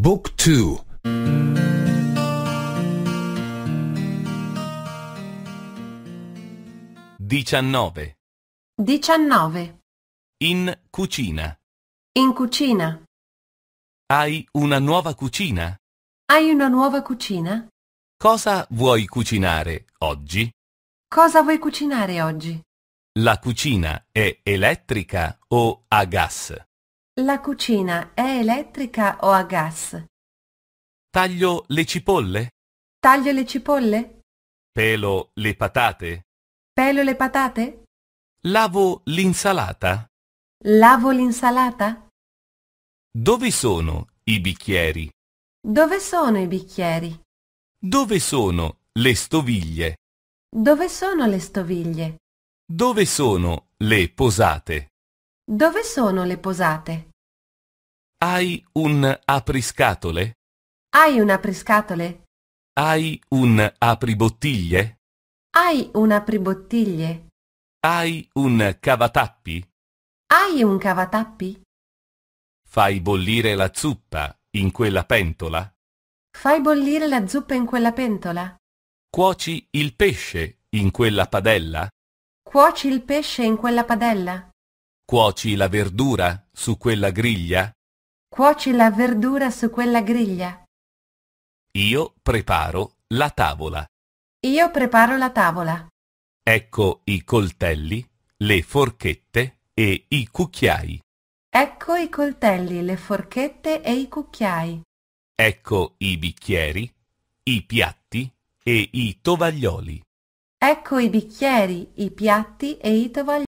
Book 2 19 19 In cucina In cucina Hai una nuova cucina? Hai una nuova cucina? Cosa vuoi cucinare oggi? Cosa vuoi cucinare oggi? La cucina è elettrica o a gas? La cucina è elettrica o a gas? Taglio le cipolle? Taglio le cipolle? Pelo le patate? Pelo le patate? Lavo l'insalata? Lavo l'insalata? Dove sono i bicchieri? Dove sono i bicchieri? Dove sono le stoviglie? Dove sono le stoviglie? Dove sono le posate? Dove sono le posate? Hai un apriscatole? Hai un apriscatole? Hai un apribottiglie? Hai un apribottiglie? Hai un cavatappi? Hai un cavatappi? Fai bollire la zuppa in quella pentola? Fai bollire la zuppa in quella pentola? Cuoci il pesce in quella padella? Cuoci il pesce in quella padella? Cuoci la verdura su quella griglia? Cuoci la verdura su quella griglia. Io preparo la tavola. Io preparo la tavola. Ecco i coltelli, le forchette e i cucchiai. Ecco i coltelli, le forchette e i cucchiai. Ecco i bicchieri, i piatti e i tovaglioli. Ecco i bicchieri, i piatti e i tovaglioli.